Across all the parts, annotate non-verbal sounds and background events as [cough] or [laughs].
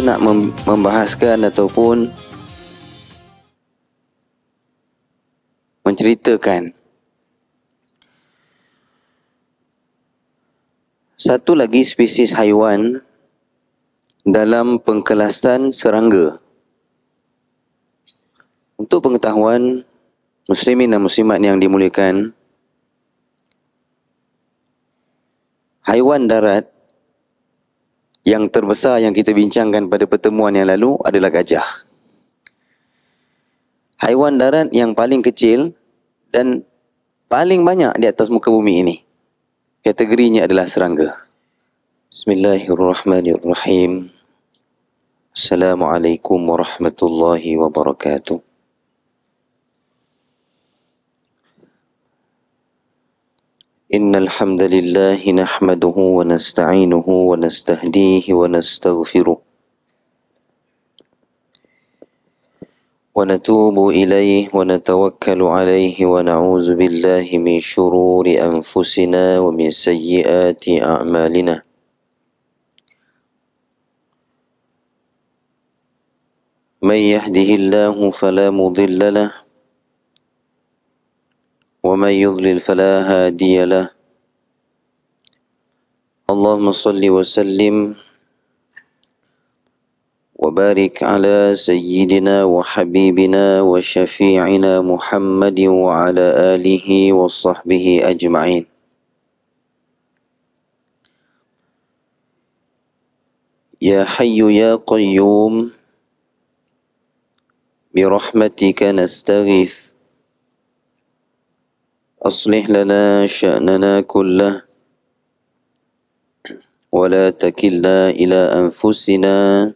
nak membahaskan ataupun menceritakan satu lagi spesies haiwan dalam pengkelasan serangga. Untuk pengetahuan muslimin dan muslimat yang dimuliakan, haiwan darat yang terbesar yang kita bincangkan pada pertemuan yang lalu adalah gajah. Haiwan darat yang paling kecil dan paling banyak di atas muka bumi ini. Kategorinya adalah serangga. Bismillahirrahmanirrahim. Assalamualaikum warahmatullahi wabarakatuh. إن الحمد لله نحمده ونستعينه ونستهديه ونستغفره ونتوب إليه ونتوكل عليه ونعوذ بالله من شرور أنفسنا ومن سيئات أعمالنا من يهده الله فلا مضل له ومن يضلل فلا هادي له اللهم صل وسلم وبارك على سيدنا وحبيبنا وشفيعنا محمد وعلى آله وصحبه أجمعين يا حي يا قيوم برحمتك نستغيث أصلح لنا شأننا كله ولا تكلنا إلى أنفسنا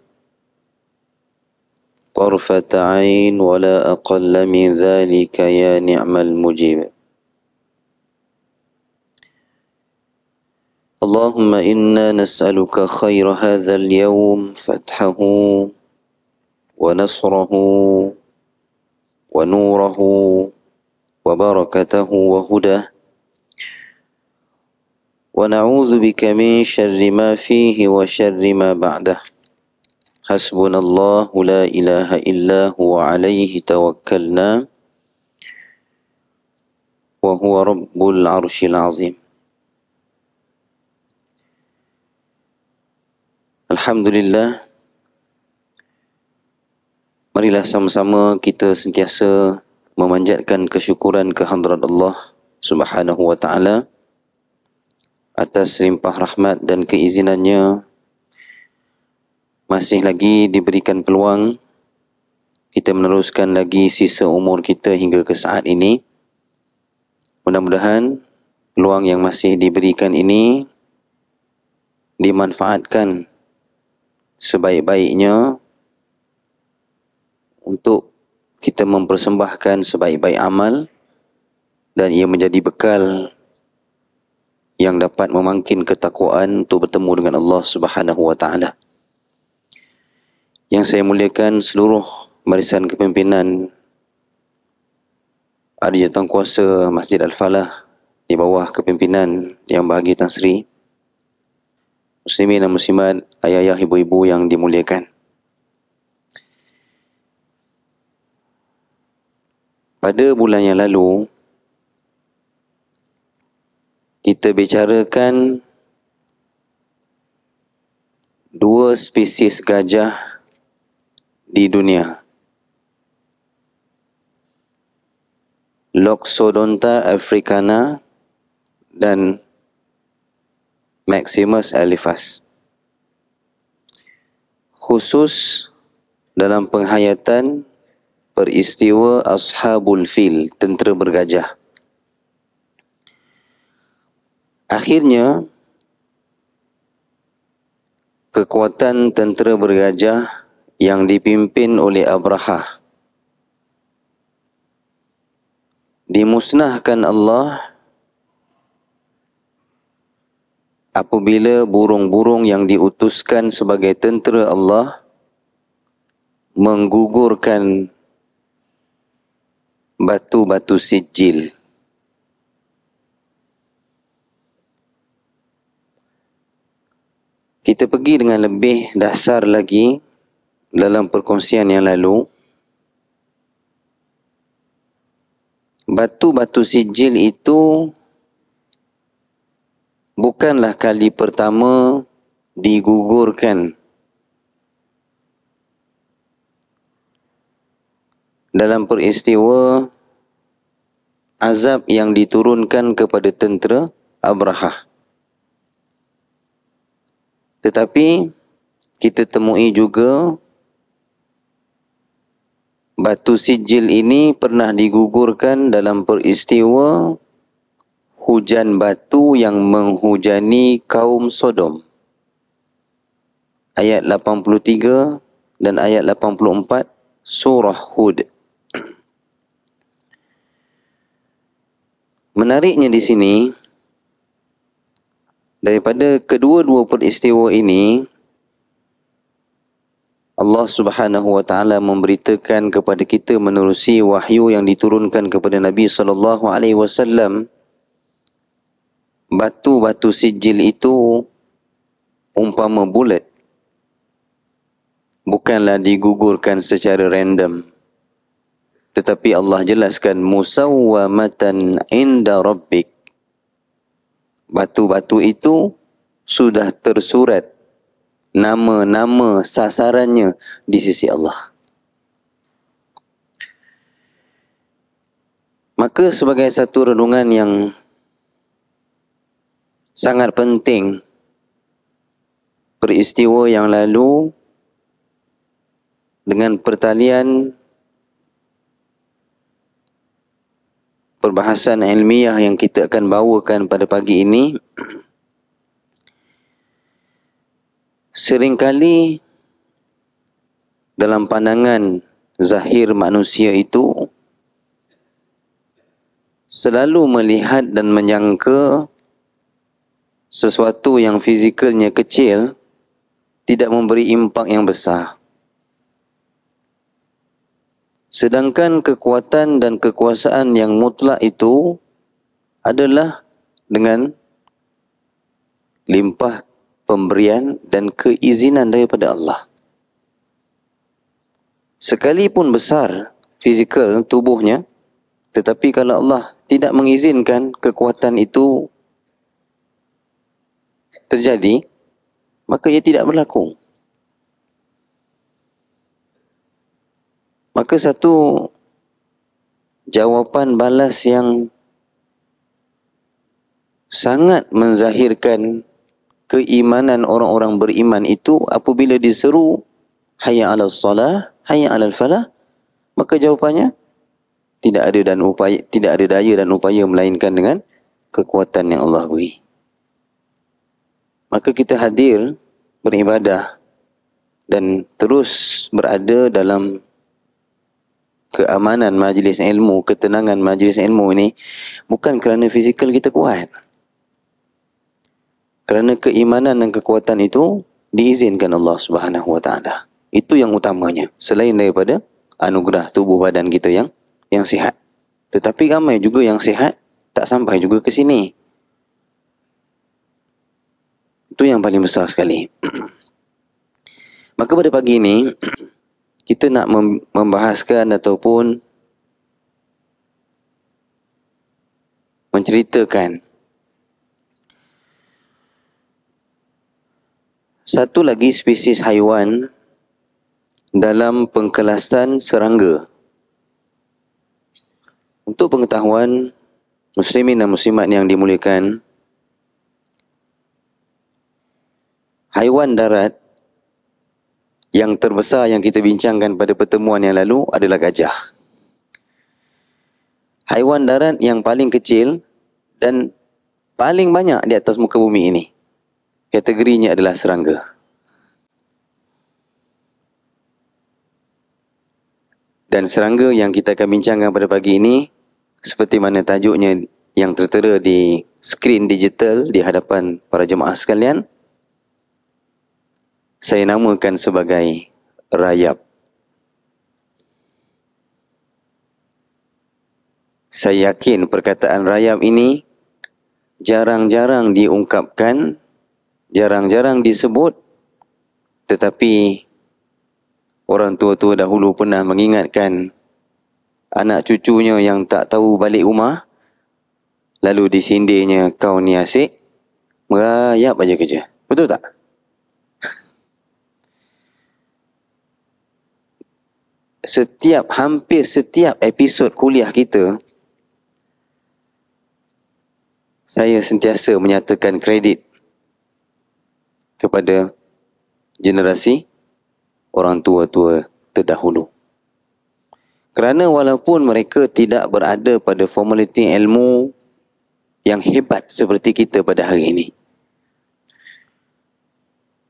طرفة عين ولا أقل من ذلك يا نعم المجيب اللهم إنا نسألك خير هذا اليوم فتحه ونصره ونوره وبركته وهداه ونعوذ بك من شر ما فيه وشر ما بعده حسبنا الله لا إله إلا هو عليه توكلنا وهو رب العرش العظيم الحمد لله Marilah sama-sama kita sentiasa memanjatkan kesyukuran ke hadrat Allah Subhanahu wa taala atas limpah rahmat dan keizinannya masih lagi diberikan peluang kita meneruskan lagi sisa umur kita hingga ke saat ini. Mudah-mudahan peluang yang masih diberikan ini dimanfaatkan sebaik-baiknya untuk kita mempersembahkan sebaik-baik amal dan ia menjadi bekal yang dapat memangkin ketakwaan untuk bertemu dengan Allah Subhanahu wa taala. Yang saya muliakan seluruh barisan kepimpinan Adi Jatang Kuasa Masjid Al-Falah di bawah kepimpinan yang bahagia Tan Sri Muslimin dan Muslimat, ayah-ayah, ibu-ibu yang dimuliakan pada bulan yang lalu kita bicarakan dua spesies gajah di dunia Loxodonta africana dan Maximus elephas khusus dalam penghayatan peristiwa ashabul fil tentera bergajah akhirnya kekuatan tentera bergajah yang dipimpin oleh Abraha dimusnahkan Allah apabila burung-burung yang diutuskan sebagai tentera Allah menggugurkan batu-batu sijil. Kita pergi dengan lebih dasar lagi dalam perkongsian yang lalu. Batu-batu sijil itu bukanlah kali pertama digugurkan oleh dalam peristiwa azab yang diturunkan kepada tentera Abraha. Tetapi kita temui juga batu sijil ini pernah digugurkan dalam peristiwa hujan batu yang menghujani kaum Sodom. Ayat 83 dan ayat 84 surah Hud. Menariknya di sini daripada kedua-dua peristiwa ini Allah Subhanahu wa taala memberitakan kepada kita menerusi wahyu yang diturunkan kepada Nabi sallallahu alaihi wasallam batu-batu sijil itu umpama bulat bukanlah digugurkan secara random tetapi Allah jelaskan musawwamatan inda rabbik. Batu-batu itu sudah tersurat nama-nama sasarannya di sisi Allah. Maka sebagai satu renungan yang sangat penting peristiwa yang lalu dengan pertalian perbahasan ilmiah yang kita akan bawakan pada pagi ini seringkali dalam pandangan zahir manusia itu selalu melihat dan menyangka sesuatu yang fizikalnya kecil tidak memberi impak yang besar Sedangkan kekuatan dan kekuasaan yang mutlak itu adalah dengan limpah pemberian dan keizinan daripada Allah. Sekalipun besar fizikal tubuhnya, tetapi kalau Allah tidak mengizinkan kekuatan itu terjadi, maka ia tidak berlaku. Maka satu jawapan balas yang sangat menzahirkan keimanan orang-orang beriman itu apabila diseru hayya 'alas salah, hayya 'alal falah, maka jawapannya tidak ada dan upaya tidak ada daya dan upaya melainkan dengan kekuatan yang Allah beri. Maka kita hadir beribadah dan terus berada dalam keamanan majlis ilmu, ketenangan majlis ilmu ini bukan kerana fizikal kita kuat. Kerana keimanan dan kekuatan itu diizinkan Allah Subhanahu Wa Taala. Itu yang utamanya selain daripada anugerah tubuh badan kita yang yang sihat. Tetapi ramai juga yang sihat tak sampai juga ke sini. Itu yang paling besar sekali. [clears throat] Maka pada pagi ini [clears throat] kita nak membahaskan ataupun menceritakan satu lagi spesies haiwan dalam pengkelasan serangga. Untuk pengetahuan muslimin dan muslimat yang dimuliakan, haiwan darat yang terbesar yang kita bincangkan pada pertemuan yang lalu adalah gajah. Haiwan darat yang paling kecil dan paling banyak di atas muka bumi ini. Kategorinya adalah serangga. Dan serangga yang kita akan bincangkan pada pagi ini seperti mana tajuknya yang tertera di skrin digital di hadapan para jemaah sekalian saya namakan sebagai rayap. Saya yakin perkataan rayap ini jarang-jarang diungkapkan, jarang-jarang disebut tetapi orang tua-tua dahulu pernah mengingatkan anak cucunya yang tak tahu balik rumah lalu disindirnya kau ni asyik merayap aja kerja. Betul tak? setiap hampir setiap episod kuliah kita saya sentiasa menyatakan kredit kepada generasi orang tua-tua terdahulu kerana walaupun mereka tidak berada pada formaliti ilmu yang hebat seperti kita pada hari ini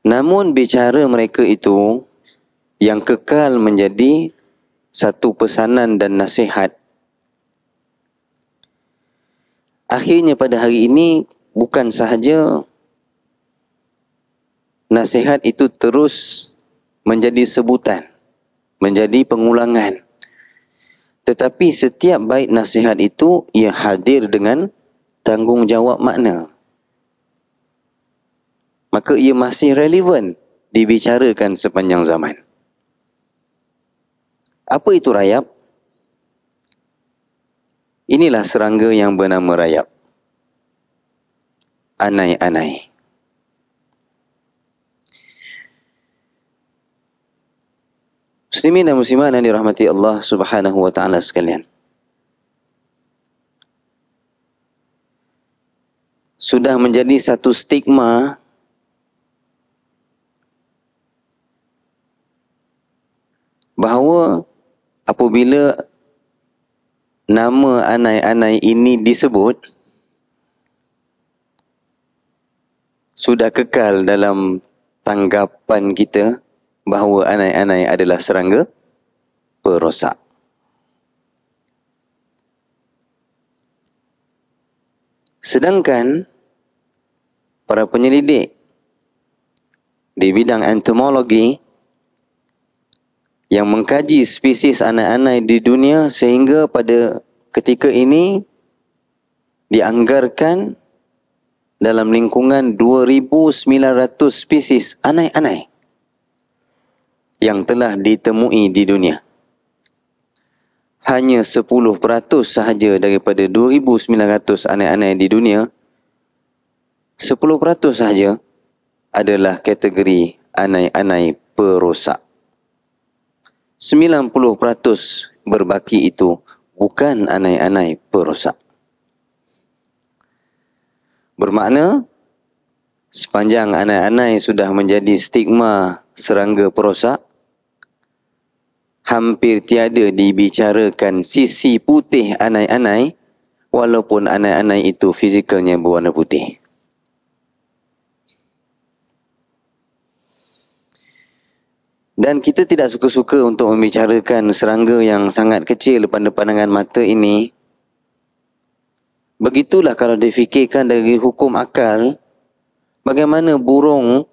namun bicara mereka itu yang kekal menjadi satu pesanan dan nasihat. Akhirnya pada hari ini bukan sahaja nasihat itu terus menjadi sebutan, menjadi pengulangan. Tetapi setiap baik nasihat itu ia hadir dengan tanggungjawab makna. Maka ia masih relevan dibicarakan sepanjang zaman. Apa itu rayap? Inilah serangga yang bernama rayap. Anai-anai. Muslimin dan Muslimah yang dirahmati Allah subhanahu wa ta'ala sekalian. Sudah menjadi satu stigma bahawa apabila nama anai-anai ini disebut sudah kekal dalam tanggapan kita bahawa anai-anai adalah serangga perosak. Sedangkan para penyelidik di bidang entomologi yang mengkaji spesies anak-anak di dunia sehingga pada ketika ini dianggarkan dalam lingkungan 2,900 spesies anai-anai yang telah ditemui di dunia. Hanya 10% sahaja daripada 2,900 anai-anai di dunia, 10% sahaja adalah kategori anai-anai perosak. 90% berbaki itu bukan anai-anai perosak. Bermakna sepanjang anai-anai sudah menjadi stigma serangga perosak, hampir tiada dibicarakan sisi putih anai-anai walaupun anai-anai itu fizikalnya berwarna putih. Dan kita tidak suka-suka untuk membicarakan serangga yang sangat kecil depan pandangan mata ini. Begitulah kalau difikirkan dari hukum akal, bagaimana burung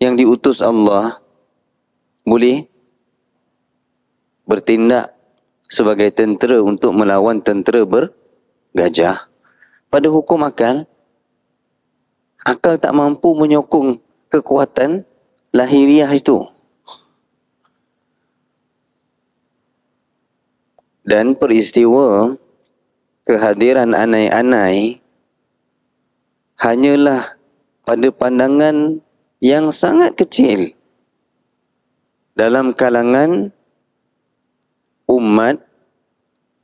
yang diutus Allah boleh bertindak sebagai tentera untuk melawan tentera bergajah. Pada hukum akal, akal tak mampu menyokong kekuatan lahiriah itu. dan peristiwa kehadiran anai-anai hanyalah pada pandangan yang sangat kecil dalam kalangan umat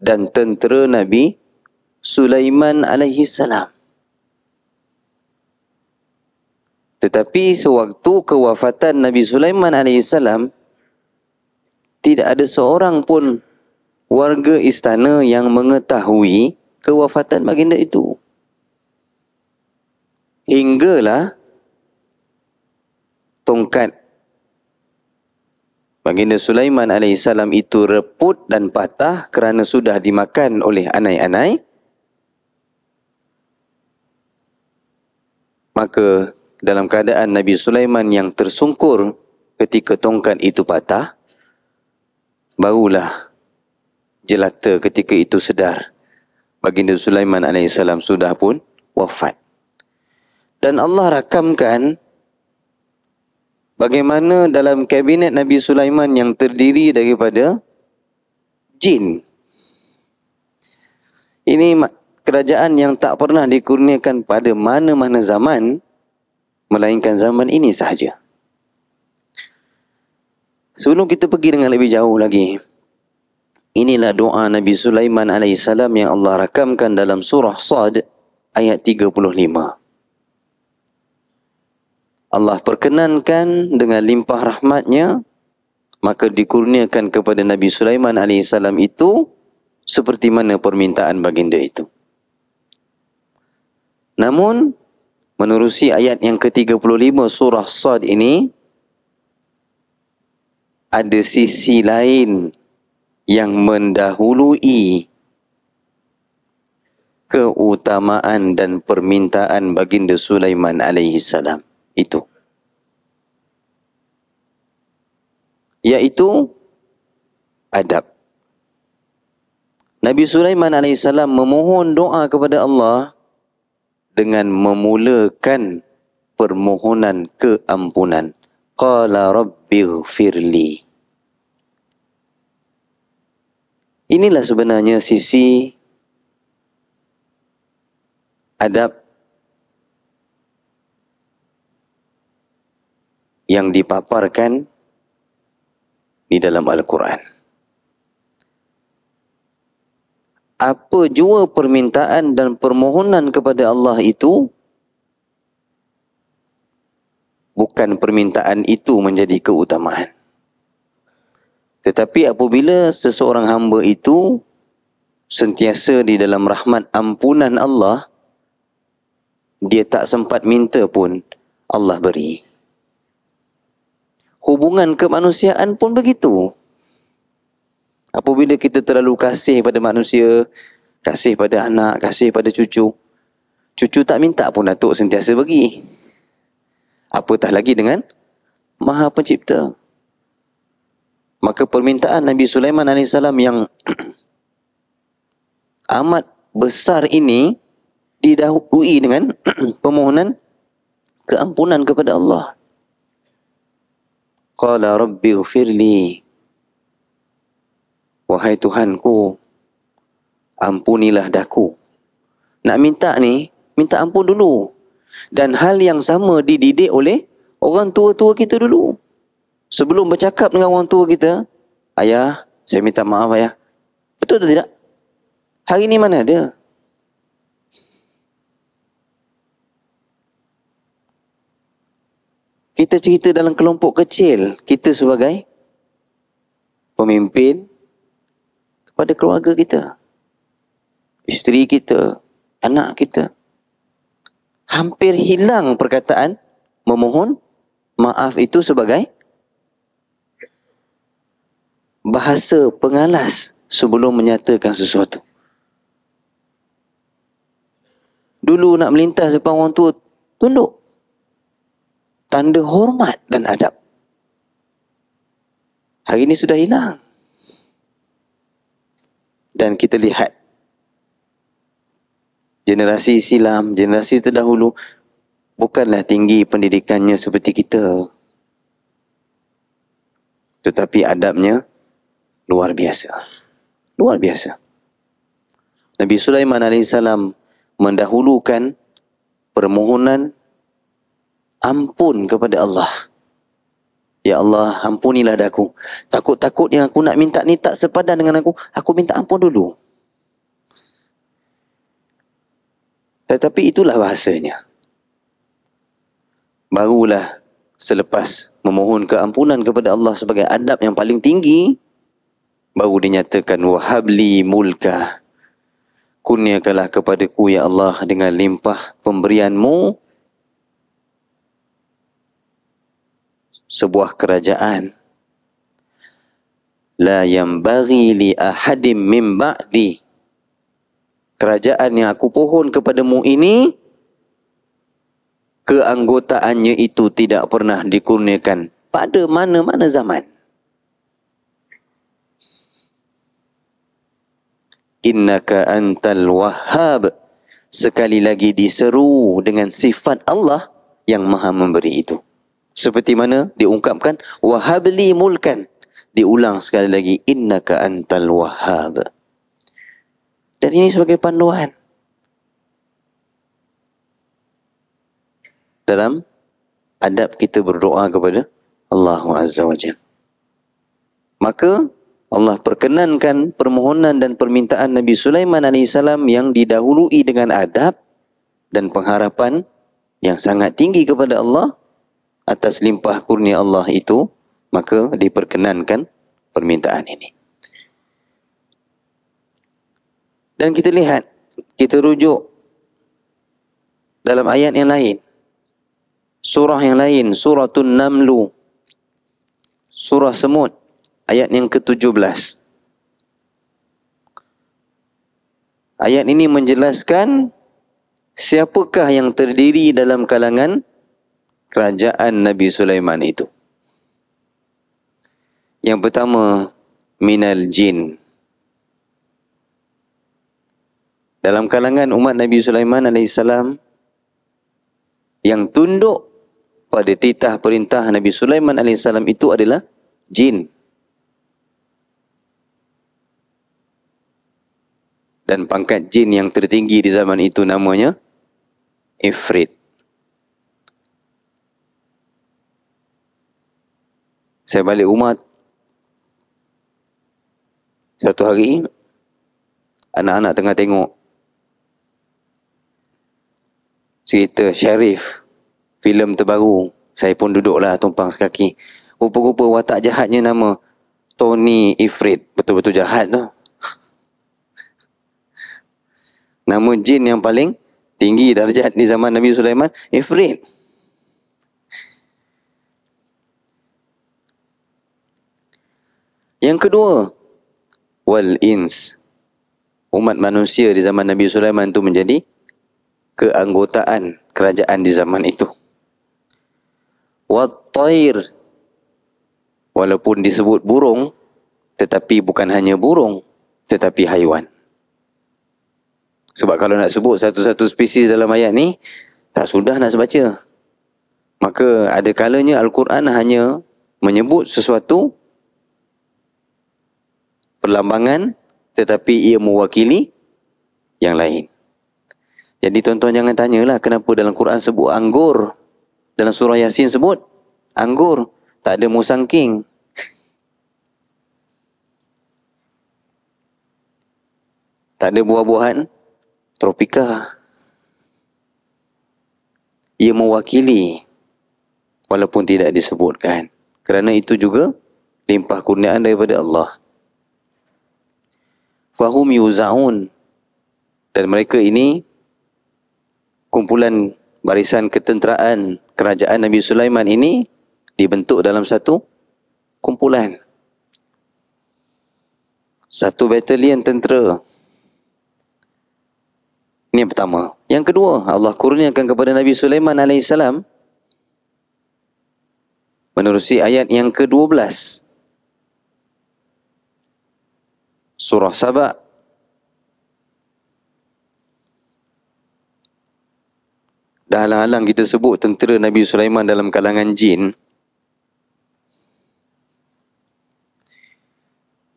dan tentera Nabi Sulaiman alaihi salam. Tetapi sewaktu kewafatan Nabi Sulaiman alaihi salam tidak ada seorang pun warga istana yang mengetahui kewafatan baginda itu. Hinggalah tongkat baginda Sulaiman AS itu reput dan patah kerana sudah dimakan oleh anai-anai. Maka dalam keadaan Nabi Sulaiman yang tersungkur ketika tongkat itu patah, barulah jelata ketika itu sedar baginda Sulaiman AS sudah pun wafat. Dan Allah rakamkan bagaimana dalam kabinet Nabi Sulaiman yang terdiri daripada jin. Ini kerajaan yang tak pernah dikurniakan pada mana-mana zaman melainkan zaman ini sahaja. Sebelum kita pergi dengan lebih jauh lagi, Inilah doa Nabi Sulaiman alaihissalam yang Allah rakamkan dalam surah Sad ayat 35. Allah perkenankan dengan limpah rahmatnya, maka dikurniakan kepada Nabi Sulaiman alaihissalam itu seperti mana permintaan baginda itu. Namun, menerusi ayat yang ke-35 surah Sad ini, ada sisi lain yang mendahului keutamaan dan permintaan baginda Sulaiman alaihi salam itu yaitu adab Nabi Sulaiman alaihi salam memohon doa kepada Allah dengan memulakan permohonan keampunan qala rabbighfirli Inilah sebenarnya sisi adab yang dipaparkan di dalam Al-Quran. Apa jua permintaan dan permohonan kepada Allah itu, bukan permintaan itu menjadi keutamaan. Tetapi apabila seseorang hamba itu sentiasa di dalam rahmat ampunan Allah, dia tak sempat minta pun Allah beri. Hubungan kemanusiaan pun begitu. Apabila kita terlalu kasih pada manusia, kasih pada anak, kasih pada cucu, cucu tak minta pun Datuk sentiasa bagi. Apatah lagi dengan Maha Pencipta. Maka permintaan Nabi Sulaiman AS yang [clears throat] amat besar ini didahului dengan [clears throat] permohonan keampunan kepada Allah. Qala Rabbi ufirli. Wahai Tuhanku, ampunilah daku. Nak minta ni, minta ampun dulu. Dan hal yang sama dididik oleh orang tua-tua kita dulu sebelum bercakap dengan orang tua kita, ayah, saya minta maaf ayah. Betul atau tidak? Hari ini mana dia? Kita cerita dalam kelompok kecil, kita sebagai pemimpin kepada keluarga kita. Isteri kita, anak kita. Hampir hilang perkataan memohon maaf itu sebagai bahasa pengalas sebelum menyatakan sesuatu. Dulu nak melintas depan orang tua, tunduk. Tanda hormat dan adab. Hari ini sudah hilang. Dan kita lihat generasi silam, generasi terdahulu bukanlah tinggi pendidikannya seperti kita. Tetapi adabnya luar biasa. Luar biasa. Nabi Sulaiman AS mendahulukan permohonan ampun kepada Allah. Ya Allah, ampunilah aku. Takut-takut yang aku nak minta ni tak sepadan dengan aku. Aku minta ampun dulu. Tetapi itulah bahasanya. Barulah selepas memohon keampunan kepada Allah sebagai adab yang paling tinggi, baru dinyatakan wahabli mulka kurniakanlah kepadaku ya Allah dengan limpah pemberianmu sebuah kerajaan la yang bagi li ahadim min ba'di kerajaan yang aku pohon kepadamu ini keanggotaannya itu tidak pernah dikurniakan pada mana-mana zaman innaka antal wahhab sekali lagi diseru dengan sifat Allah yang maha memberi itu seperti mana diungkapkan wahabli mulkan diulang sekali lagi innaka antal wahhab dan ini sebagai panduan dalam adab kita berdoa kepada Allah Azza wa maka Allah perkenankan permohonan dan permintaan Nabi Sulaiman as yang didahului dengan adab dan pengharapan yang sangat tinggi kepada Allah atas limpah kurnia Allah itu maka diperkenankan permintaan ini. Dan kita lihat kita rujuk dalam ayat yang lain surah yang lain suratul namlu surah semut ayat yang ke-17. Ayat ini menjelaskan siapakah yang terdiri dalam kalangan kerajaan Nabi Sulaiman itu. Yang pertama, minal jin. Dalam kalangan umat Nabi Sulaiman AS yang tunduk pada titah perintah Nabi Sulaiman AS itu adalah jin. Jin. dan pangkat jin yang tertinggi di zaman itu namanya Ifrit. Saya balik umat. Satu hari, anak-anak tengah tengok cerita Syarif, filem terbaru. Saya pun duduklah tumpang sekaki. Rupa-rupa watak jahatnya nama Tony Ifrit. Betul-betul jahat tu. Namun jin yang paling tinggi darjat di zaman Nabi Sulaiman, Ifrit. Yang kedua, wal ins. Umat manusia di zaman Nabi Sulaiman itu menjadi keanggotaan kerajaan di zaman itu. Wattair. Walaupun disebut burung, tetapi bukan hanya burung, tetapi haiwan. Sebab kalau nak sebut satu-satu spesies dalam ayat ni, tak sudah nak sebaca. Maka ada kalanya Al-Quran hanya menyebut sesuatu perlambangan tetapi ia mewakili yang lain. Jadi tuan-tuan jangan tanyalah kenapa dalam Quran sebut anggur. Dalam surah Yasin sebut anggur. Tak ada musang king. Tak ada buah-buahan tropika. Ia mewakili walaupun tidak disebutkan. Kerana itu juga limpah kurniaan daripada Allah. Fahum yuza'un. Dan mereka ini kumpulan barisan ketenteraan kerajaan Nabi Sulaiman ini dibentuk dalam satu kumpulan. Satu batalion tentera ini yang pertama. Yang kedua, Allah kurniakan kepada Nabi Sulaiman AS menerusi ayat yang ke-12. Surah Sabah Dah halang-halang kita sebut tentera Nabi Sulaiman dalam kalangan jin.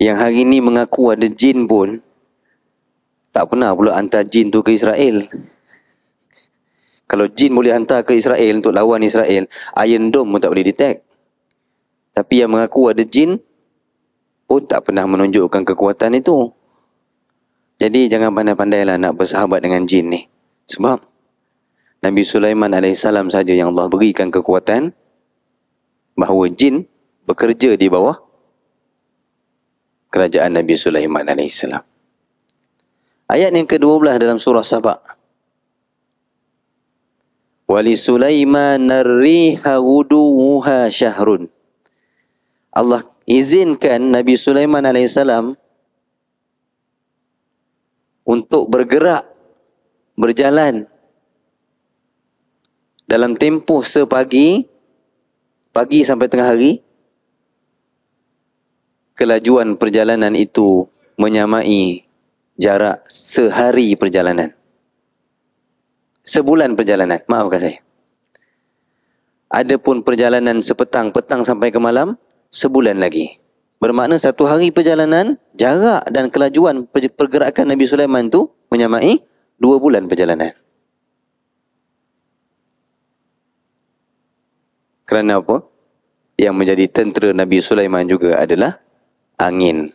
Yang hari ini mengaku ada jin pun tak pernah pula hantar jin tu ke Israel. Kalau jin boleh hantar ke Israel untuk lawan Israel, Iron Dome pun tak boleh detect. Tapi yang mengaku ada jin, pun tak pernah menunjukkan kekuatan itu. Jadi jangan pandai pandai lah nak bersahabat dengan jin ni. Sebab Nabi Sulaiman AS saja yang Allah berikan kekuatan bahawa jin bekerja di bawah kerajaan Nabi Sulaiman a.s. Ayat yang ke-12 dalam surah Saba. Wali Sulaiman ar-riha wuduha syahrun. Allah izinkan Nabi Sulaiman AS untuk bergerak, berjalan dalam tempoh sepagi, pagi sampai tengah hari, kelajuan perjalanan itu menyamai jarak sehari perjalanan. Sebulan perjalanan, maafkan saya. Adapun perjalanan sepetang, petang sampai ke malam, sebulan lagi. Bermakna satu hari perjalanan, jarak dan kelajuan pergerakan Nabi Sulaiman itu menyamai dua bulan perjalanan. Kerana apa? Yang menjadi tentera Nabi Sulaiman juga adalah angin.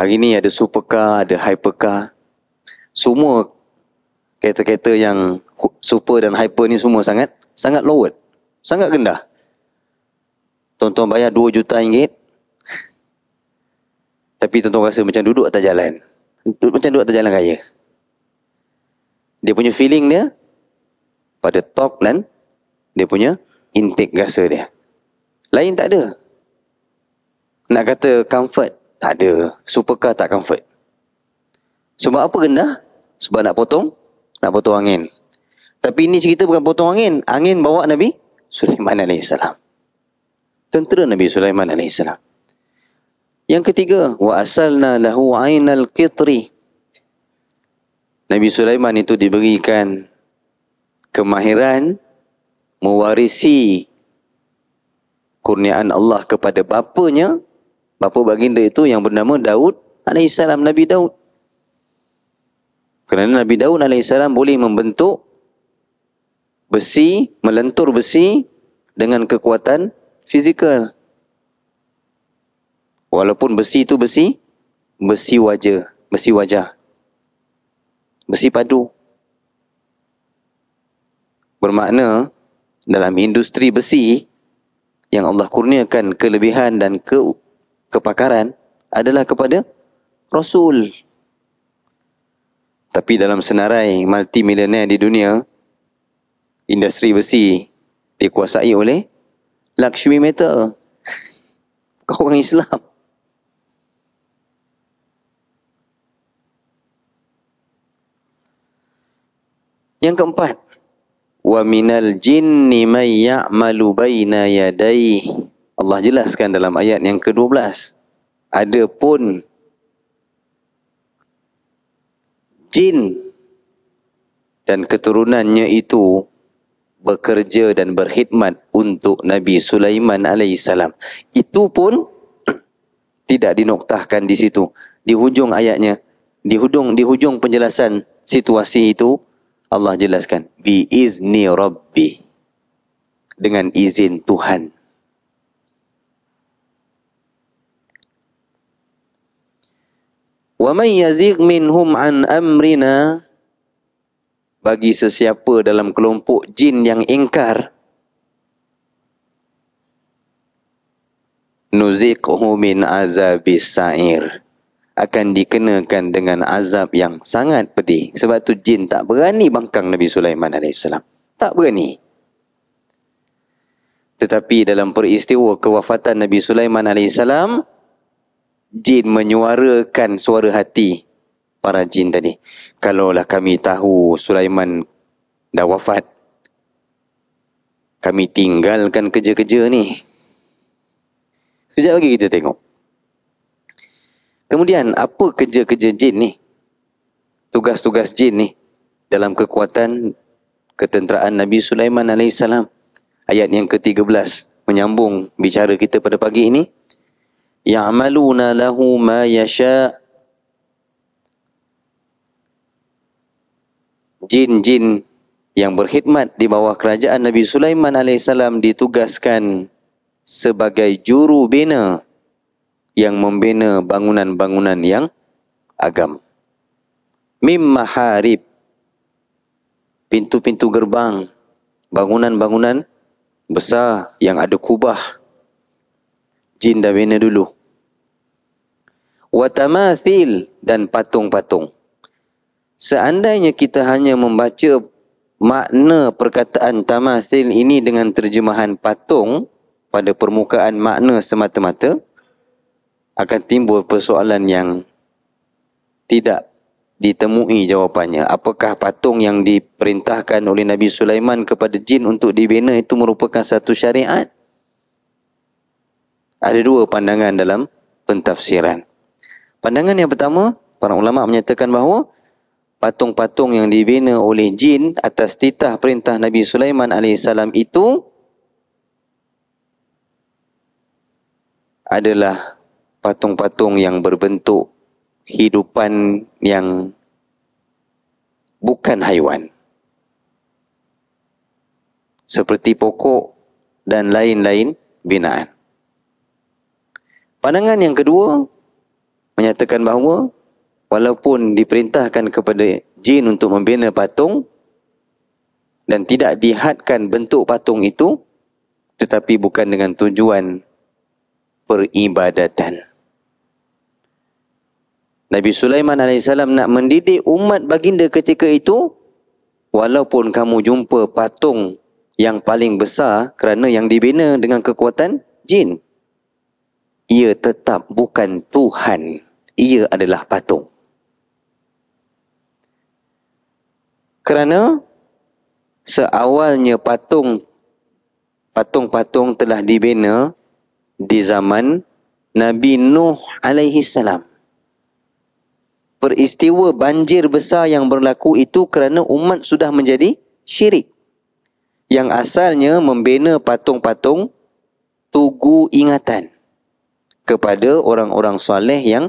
Hari ni ada supercar, ada hypercar. Semua kereta-kereta yang super dan hyper ni semua sangat sangat lowered. Sangat rendah. Tonton bayar 2 juta ringgit. Tapi tonton rasa macam duduk atas jalan. Duduk macam duduk atas jalan raya. Dia punya feeling dia pada talk dan dia punya intake rasa dia. Lain tak ada. Nak kata comfort tak ada. Supercar tak comfort. Sebab apa rendah? Sebab nak potong? Nak potong angin. Tapi ini cerita bukan potong angin. Angin bawa Nabi Sulaiman AS. Tentera Nabi Sulaiman AS. Yang ketiga, wa asalna lahu ainal qitri. Nabi Sulaiman itu diberikan kemahiran mewarisi kurniaan Allah kepada bapanya bapa baginda itu yang bernama Daud alaihissalam Nabi Daud kerana Nabi Daud alaihissalam boleh membentuk besi melentur besi dengan kekuatan fizikal walaupun besi itu besi besi wajah besi wajah besi padu bermakna dalam industri besi yang Allah kurniakan kelebihan dan ke kepakaran adalah kepada Rasul. Tapi dalam senarai multi multimillionaire di dunia, industri besi dikuasai oleh Lakshmi Metal. [laughs] Kau orang Islam. Yang keempat, wa وَمِنَ jinni مَنْ يَعْمَلُ بَيْنَ يَدَيْهِ Allah jelaskan dalam ayat yang ke-12. Ada pun jin dan keturunannya itu bekerja dan berkhidmat untuk Nabi Sulaiman alaihissalam. Itu pun tidak dinoktahkan di situ. Di hujung ayatnya, di hujung di hujung penjelasan situasi itu Allah jelaskan bi izni rabbi dengan izin Tuhan. وَمَنْ يَزِغْ minhum an amrina Bagi sesiapa dalam kelompok jin yang ingkar, نُزِقْهُ مِنْ azabis sair akan dikenakan dengan azab yang sangat pedih. Sebab tu jin tak berani bangkang Nabi Sulaiman AS. Tak berani. Tetapi dalam peristiwa kewafatan Nabi Sulaiman AS, jin menyuarakan suara hati para jin tadi. Kalaulah kami tahu Sulaiman dah wafat, kami tinggalkan kerja-kerja ni. Sekejap lagi kita tengok. Kemudian, apa kerja-kerja jin ni? Tugas-tugas jin ni dalam kekuatan ketenteraan Nabi Sulaiman AS. Ayat yang ke-13 menyambung bicara kita pada pagi ini. يعملون له ما يشاء jin-jin yang berkhidmat di bawah kerajaan Nabi Sulaiman AS ditugaskan sebagai juru bina yang membina bangunan-bangunan yang agam. Mim maharib, pintu-pintu gerbang, bangunan-bangunan besar yang ada kubah. Jin dah bina dulu watamathil dan patung-patung. Seandainya kita hanya membaca makna perkataan tamathil ini dengan terjemahan patung pada permukaan makna semata-mata, akan timbul persoalan yang tidak ditemui jawapannya. Apakah patung yang diperintahkan oleh Nabi Sulaiman kepada jin untuk dibina itu merupakan satu syariat? Ada dua pandangan dalam pentafsiran. Pandangan yang pertama, para ulama menyatakan bahawa patung-patung yang dibina oleh jin atas titah perintah Nabi Sulaiman AS itu adalah patung-patung yang berbentuk hidupan yang bukan haiwan. Seperti pokok dan lain-lain binaan. Pandangan yang kedua, menyatakan bahawa walaupun diperintahkan kepada jin untuk membina patung dan tidak dihadkan bentuk patung itu tetapi bukan dengan tujuan peribadatan. Nabi Sulaiman AS nak mendidik umat baginda ketika itu walaupun kamu jumpa patung yang paling besar kerana yang dibina dengan kekuatan jin. Ia tetap bukan Tuhan. Tuhan ia adalah patung. Kerana seawalnya patung patung-patung telah dibina di zaman Nabi Nuh alaihi salam. Peristiwa banjir besar yang berlaku itu kerana umat sudah menjadi syirik. Yang asalnya membina patung-patung tugu ingatan kepada orang-orang soleh yang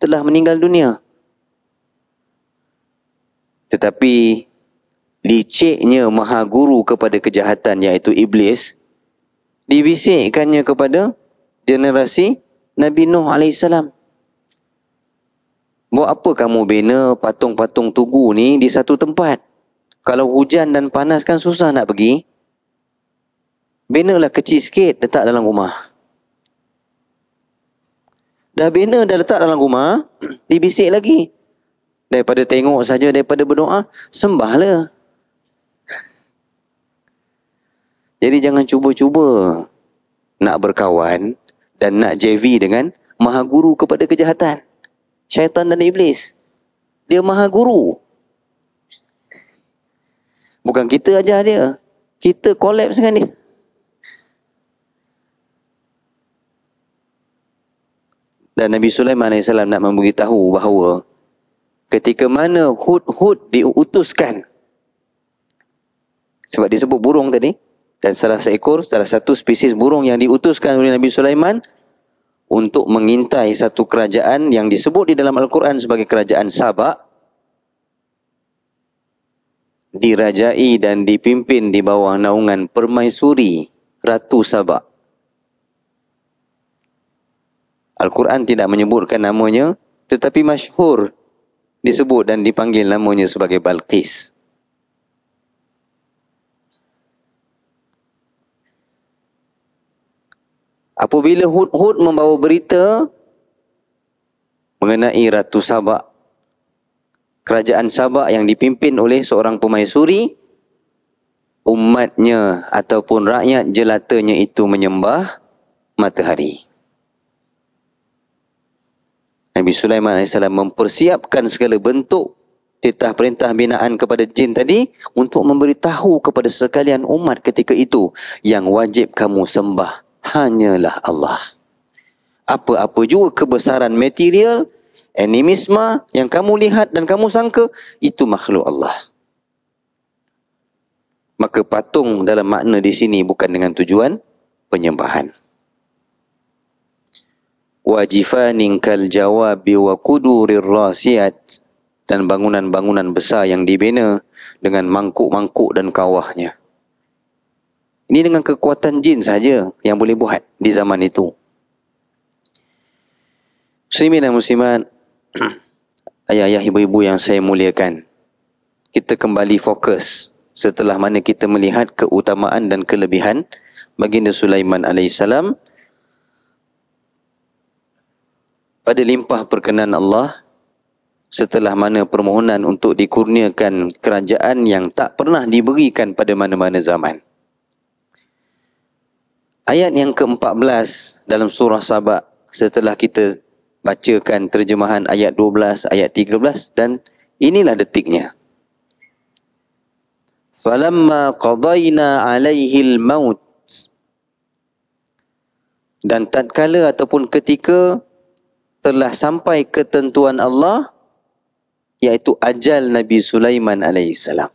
telah meninggal dunia. Tetapi liciknya maha guru kepada kejahatan iaitu iblis dibisikkannya kepada generasi Nabi Nuh AS. Buat apa kamu bina patung-patung tugu ni di satu tempat? Kalau hujan dan panas kan susah nak pergi. Binalah kecil sikit, letak dalam rumah. Dah bina dah letak dalam rumah [clears throat] Dibisik lagi Daripada tengok saja daripada berdoa Sembahlah [laughs] Jadi jangan cuba-cuba Nak berkawan Dan nak JV dengan Maha guru kepada kejahatan Syaitan dan iblis Dia maha guru Bukan kita ajar dia Kita collapse dengan dia dan Nabi Sulaiman AS nak memberitahu bahawa ketika mana hud-hud diutuskan sebab disebut burung tadi dan salah seekor salah satu spesies burung yang diutuskan oleh Nabi Sulaiman untuk mengintai satu kerajaan yang disebut di dalam Al-Quran sebagai kerajaan Sabak dirajai dan dipimpin di bawah naungan permaisuri Ratu Sabak Al-Quran tidak menyebutkan namanya tetapi masyhur disebut dan dipanggil namanya sebagai Balqis. Apabila Hud-Hud membawa berita mengenai Ratu Sabak, kerajaan Sabak yang dipimpin oleh seorang pemaisuri, umatnya ataupun rakyat jelatanya itu menyembah matahari. Nabi Sulaiman AS mempersiapkan segala bentuk titah perintah binaan kepada jin tadi untuk memberitahu kepada sekalian umat ketika itu yang wajib kamu sembah hanyalah Allah. Apa-apa juga kebesaran material, animisma yang kamu lihat dan kamu sangka itu makhluk Allah. Maka patung dalam makna di sini bukan dengan tujuan penyembahan wajifanin kal jawabi wa kuduril rasiat dan bangunan-bangunan besar yang dibina dengan mangkuk-mangkuk dan kawahnya. Ini dengan kekuatan jin saja yang boleh buat di zaman itu. Muslimin musiman, [clears throat] ayah-ayah ibu-ibu yang saya muliakan. Kita kembali fokus setelah mana kita melihat keutamaan dan kelebihan baginda Sulaiman alaihissalam. pada limpah perkenan Allah setelah mana permohonan untuk dikurniakan kerajaan yang tak pernah diberikan pada mana-mana zaman. Ayat yang ke-14 dalam surah Sabak setelah kita bacakan terjemahan ayat 12, ayat 13 dan inilah detiknya. Falamma qadayna alaihi al-maut dan tatkala ataupun ketika telah sampai ketentuan Allah yaitu ajal Nabi Sulaiman alaihissalam.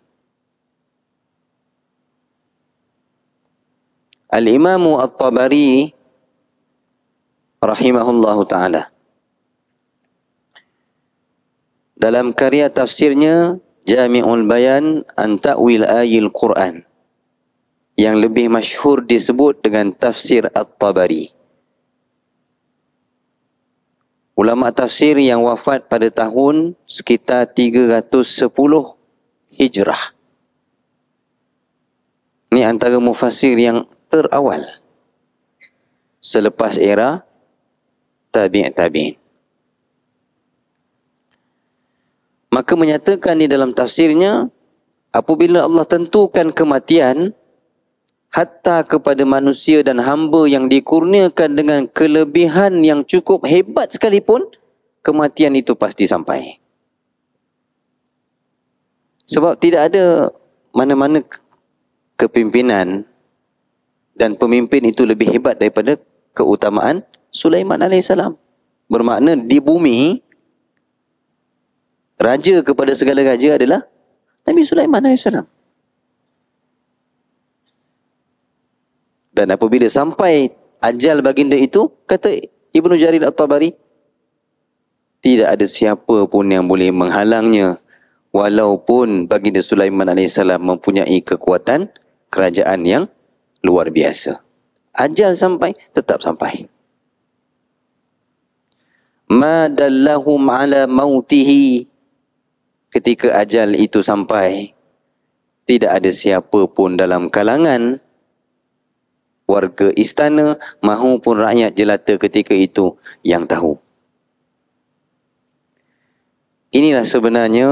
Al-Imam At-Tabari rahimahullahu taala dalam karya tafsirnya Jami'ul Bayan an Ta'wil Ayil Quran yang lebih masyhur disebut dengan tafsir At-Tabari. Ulama tafsir yang wafat pada tahun sekitar 310 Hijrah. Ini antara mufassir yang terawal selepas era tabi' tabi'in. Maka menyatakan di dalam tafsirnya apabila Allah tentukan kematian hatta kepada manusia dan hamba yang dikurniakan dengan kelebihan yang cukup hebat sekalipun, kematian itu pasti sampai. Sebab tidak ada mana-mana kepimpinan dan pemimpin itu lebih hebat daripada keutamaan Sulaiman AS. Bermakna di bumi, raja kepada segala raja adalah Nabi Sulaiman AS. Dan apabila sampai ajal baginda itu, kata Ibnu Jarir At-Tabari, tidak ada siapa pun yang boleh menghalangnya walaupun baginda Sulaiman AS mempunyai kekuatan kerajaan yang luar biasa. Ajal sampai, tetap sampai. Ma dallahum ala mautihi ketika ajal itu sampai tidak ada siapa pun dalam kalangan warga istana mahupun rakyat jelata ketika itu yang tahu. Inilah sebenarnya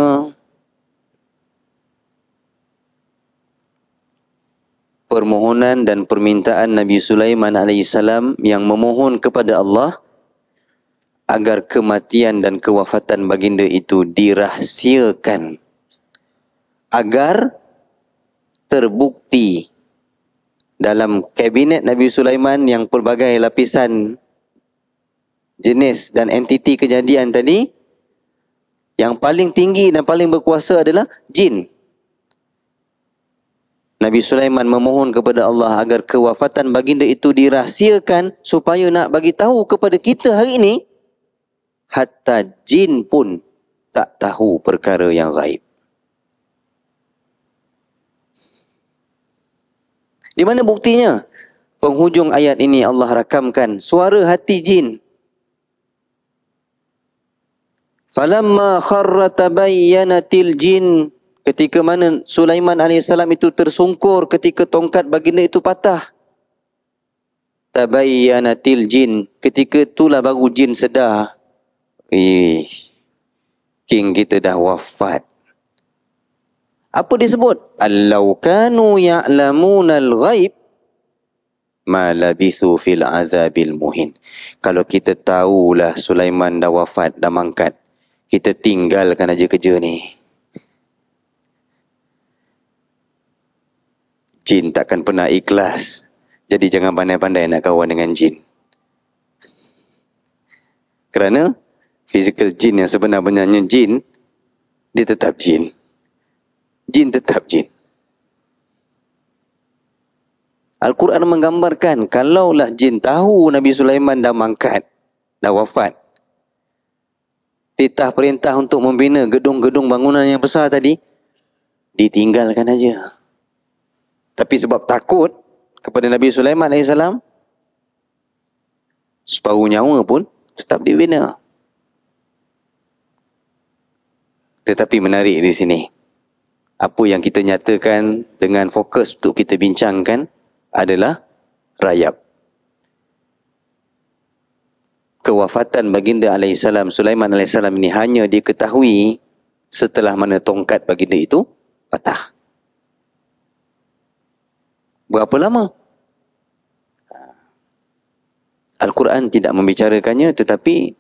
permohonan dan permintaan Nabi Sulaiman alaihissalam yang memohon kepada Allah agar kematian dan kewafatan baginda itu dirahsiakan agar terbukti dalam kabinet Nabi Sulaiman yang pelbagai lapisan jenis dan entiti kejadian tadi yang paling tinggi dan paling berkuasa adalah jin. Nabi Sulaiman memohon kepada Allah agar kewafatan baginda itu dirahsiakan supaya nak bagi tahu kepada kita hari ini hatta jin pun tak tahu perkara yang gaib. Di mana buktinya? Penghujung ayat ini Allah rakamkan suara hati jin. Falamma kharra tabayyanatil jin ketika mana Sulaiman AS itu tersungkur ketika tongkat baginda itu patah. Tabayyanatil jin. Ketika itulah baru jin sedar. Eh, King kita dah wafat. Apa dia sebut? Allau kanu ya'lamuna al-ghaib ma labithu fil azabil muhin. Kalau kita tahulah Sulaiman dah wafat, dah mangkat, kita tinggalkan aja kerja ni. Jin takkan pernah ikhlas. Jadi jangan pandai-pandai nak kawan dengan jin. Kerana fizikal jin yang sebenarnya benarnya jin, dia tetap jin jin tetap jin. Al-Quran menggambarkan kalaulah jin tahu Nabi Sulaiman dah mangkat, dah wafat. Titah perintah untuk membina gedung-gedung bangunan yang besar tadi ditinggalkan aja. Tapi sebab takut kepada Nabi Sulaiman AS separuh nyawa pun tetap dibina. Tetapi menarik di sini apa yang kita nyatakan dengan fokus untuk kita bincangkan adalah rayap. Kewafatan baginda alaihi salam Sulaiman alaihi salam ini hanya diketahui setelah mana tongkat baginda itu patah. Berapa lama? Al-Quran tidak membicarakannya tetapi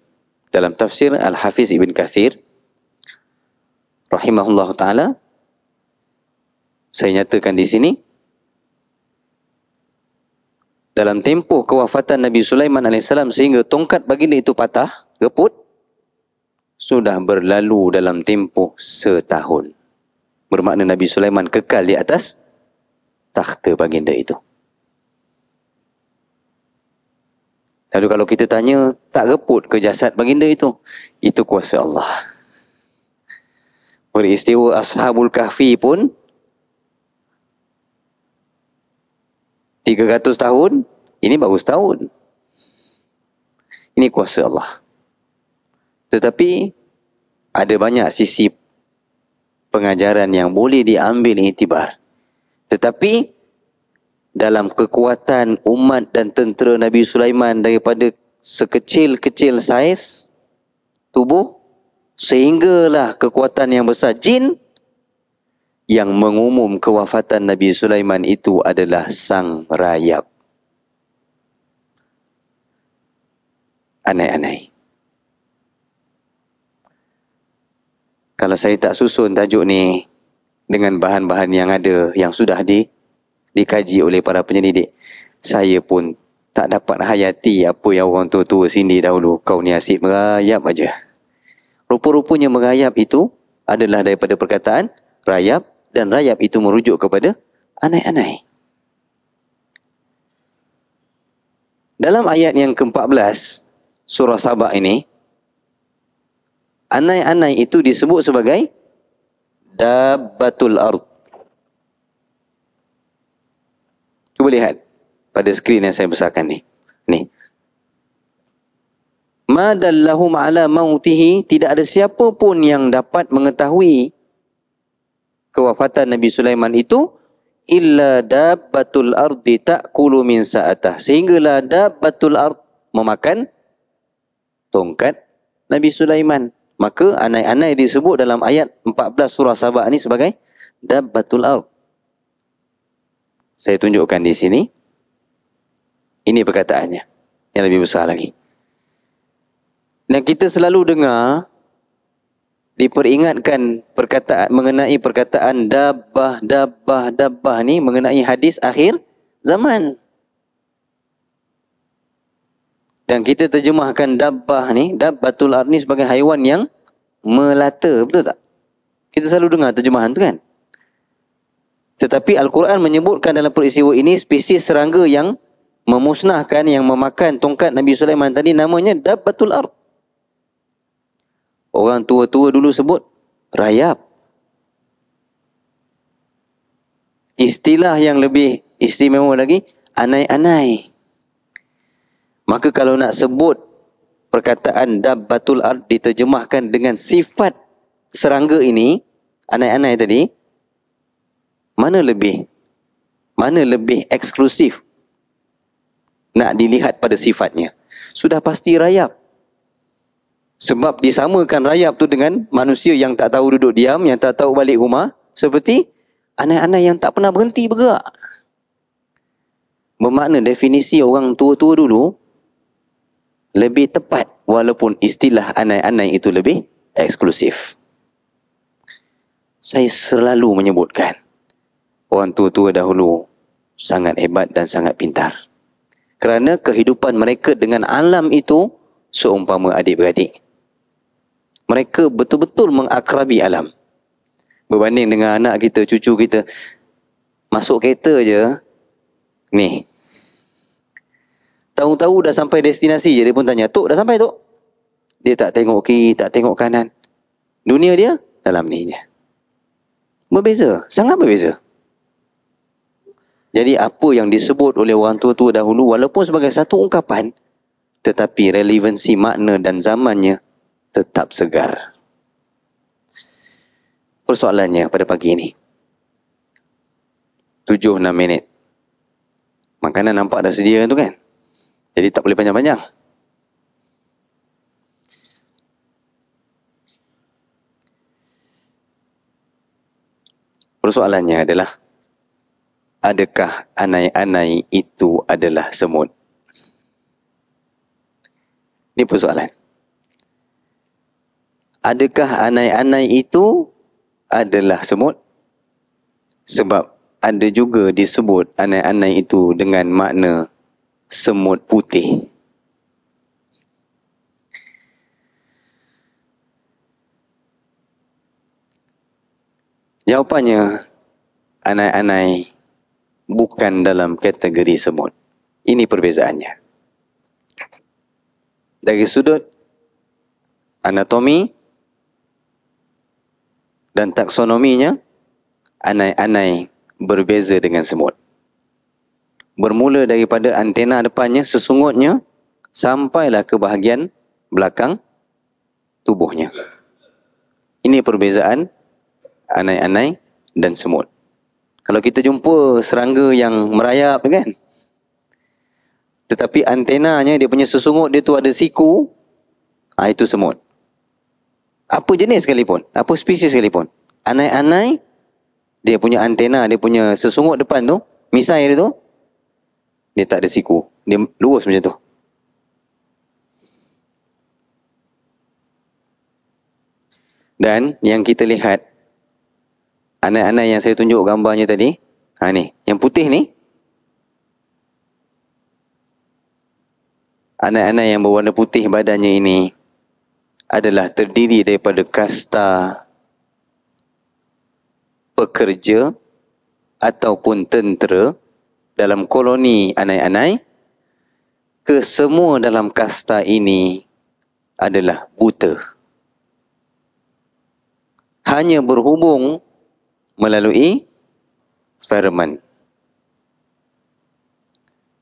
dalam tafsir Al-Hafiz Ibn Kathir rahimahullah ta'ala saya nyatakan di sini dalam tempoh kewafatan Nabi Sulaiman AS sehingga tongkat baginda itu patah, geput, sudah berlalu dalam tempoh setahun. Bermakna Nabi Sulaiman kekal di atas takhta baginda itu. Lalu kalau kita tanya, tak geput ke jasad baginda itu? Itu kuasa Allah. Beristiwa Ashabul Kahfi pun 300 tahun, ini baru setahun. Ini kuasa Allah. Tetapi, ada banyak sisi pengajaran yang boleh diambil itibar. Tetapi, dalam kekuatan umat dan tentera Nabi Sulaiman daripada sekecil-kecil saiz tubuh, sehinggalah kekuatan yang besar jin, yang mengumum kewafatan Nabi Sulaiman itu adalah sang rayap. Aneh-aneh. Kalau saya tak susun tajuk ni dengan bahan-bahan yang ada yang sudah di dikaji oleh para penyelidik, saya pun tak dapat hayati apa yang orang tua-tua sini dahulu. Kau ni asyik merayap aja. Rupa-rupanya merayap itu adalah daripada perkataan rayap dan rayap itu merujuk kepada anai-anai. Dalam ayat yang ke-14 surah Sabah ini, anai-anai itu disebut sebagai Dabbatul Ard. Cuba lihat pada skrin yang saya besarkan ni. Ni. Madallahum ala mautihi tidak ada siapa pun yang dapat mengetahui kewafatan Nabi Sulaiman itu illa dabbatul ardi ta'kulu min sa'atah sehinggalah dabbatul ard memakan tongkat Nabi Sulaiman maka anai-anai disebut dalam ayat 14 surah Sabah ini sebagai dabbatul ard saya tunjukkan di sini ini perkataannya yang lebih besar lagi dan kita selalu dengar diperingatkan perkataan mengenai perkataan dabbah dabbah dabbah ni mengenai hadis akhir zaman dan kita terjemahkan dabbah ni dabbatul arni sebagai haiwan yang melata betul tak kita selalu dengar terjemahan tu kan tetapi al-Quran menyebutkan dalam peristiwa ini spesies serangga yang memusnahkan yang memakan tongkat Nabi Sulaiman tadi namanya dabbatul arni Orang tua-tua dulu sebut rayap. Istilah yang lebih istimewa lagi, anai-anai. Maka kalau nak sebut perkataan dabbatul ard diterjemahkan dengan sifat serangga ini, anai-anai tadi, mana lebih? Mana lebih eksklusif? Nak dilihat pada sifatnya. Sudah pasti rayap. Sebab disamakan rayap tu dengan manusia yang tak tahu duduk diam, yang tak tahu balik rumah. Seperti anak-anak yang tak pernah berhenti bergerak. Bermakna definisi orang tua-tua dulu lebih tepat walaupun istilah anak-anak itu lebih eksklusif. Saya selalu menyebutkan orang tua-tua dahulu sangat hebat dan sangat pintar. Kerana kehidupan mereka dengan alam itu seumpama adik-beradik mereka betul-betul mengakrabi alam berbanding dengan anak kita cucu kita masuk kereta je ni tahu-tahu dah sampai destinasi je dia pun tanya tok dah sampai tok dia tak tengok kiri tak tengok kanan dunia dia dalam ni je berbeza sangat berbeza jadi apa yang disebut oleh orang tua-tua dahulu walaupun sebagai satu ungkapan tetapi relevansi makna dan zamannya tetap segar. Persoalannya pada pagi ini. 7-6 minit. Makanan nampak dah sedia tu kan? Jadi tak boleh panjang-panjang. Persoalannya adalah adakah anai-anai itu adalah semut? Ini persoalan adakah anai-anai itu adalah semut? Sebab ada juga disebut anai-anai itu dengan makna semut putih. Jawapannya, anai-anai bukan dalam kategori semut. Ini perbezaannya. Dari sudut anatomi, dan taksonominya anai-anai berbeza dengan semut. Bermula daripada antena depannya sesungutnya sampailah ke bahagian belakang tubuhnya. Ini perbezaan anai-anai dan semut. Kalau kita jumpa serangga yang merayap kan? Tetapi antenanya dia punya sesungut dia tu ada siku. Ah itu semut apa jenis sekalipun, apa spesies sekalipun. Anai-anai dia punya antena, dia punya sesungut depan tu, misai dia tu dia tak ada siku. Dia lurus macam tu. Dan yang kita lihat anai-anai yang saya tunjuk gambarnya tadi, ha ni, yang putih ni anak-anak yang berwarna putih badannya ini adalah terdiri daripada kasta pekerja ataupun tentera dalam koloni anai-anai kesemua dalam kasta ini adalah buta hanya berhubung melalui feromon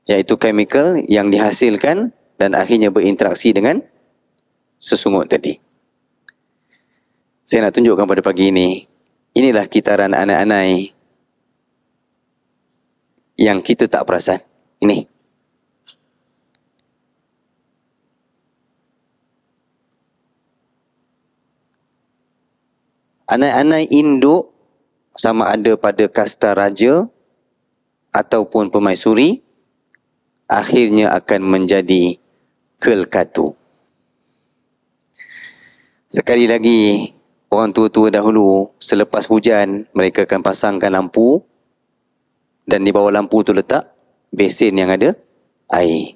iaitu chemical yang dihasilkan dan akhirnya berinteraksi dengan sesungut tadi. Saya nak tunjukkan pada pagi ini, inilah kitaran anak-anak yang kita tak perasan. Ini. Anak-anak induk sama ada pada kasta raja ataupun pemaisuri akhirnya akan menjadi kelkatu. Sekali lagi, orang tua-tua dahulu selepas hujan mereka akan pasangkan lampu dan di bawah lampu tu letak besin yang ada air.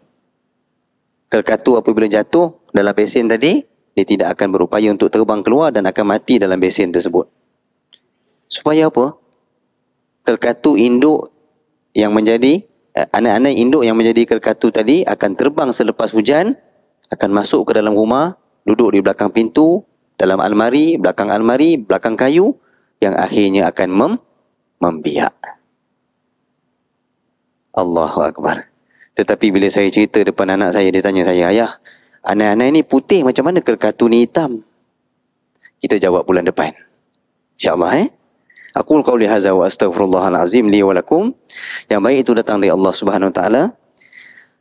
Kelkatu apabila jatuh dalam besin tadi, dia tidak akan berupaya untuk terbang keluar dan akan mati dalam besin tersebut. Supaya apa? Kelkatu induk yang menjadi eh, anak-anak induk yang menjadi kelkatu tadi akan terbang selepas hujan akan masuk ke dalam rumah duduk di belakang pintu, dalam almari, belakang almari, belakang kayu yang akhirnya akan mem membiak. Allahu Akbar. Tetapi bila saya cerita depan anak saya, dia tanya saya, Ayah, anak-anak ini putih macam mana ke kartun ni hitam? Kita jawab bulan depan. InsyaAllah eh. Aku qawli hadza wa astaghfirullahalazim li wa Yang baik itu datang dari Allah Subhanahu taala.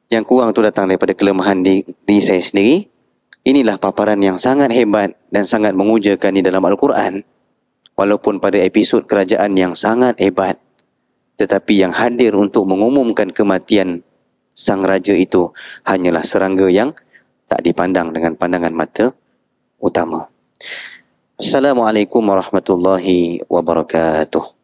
Yang kurang itu datang daripada kelemahan di, di saya sendiri. Inilah paparan yang sangat hebat dan sangat mengujakan di dalam Al-Quran. Walaupun pada episod kerajaan yang sangat hebat. Tetapi yang hadir untuk mengumumkan kematian sang raja itu hanyalah serangga yang tak dipandang dengan pandangan mata utama. Assalamualaikum warahmatullahi wabarakatuh.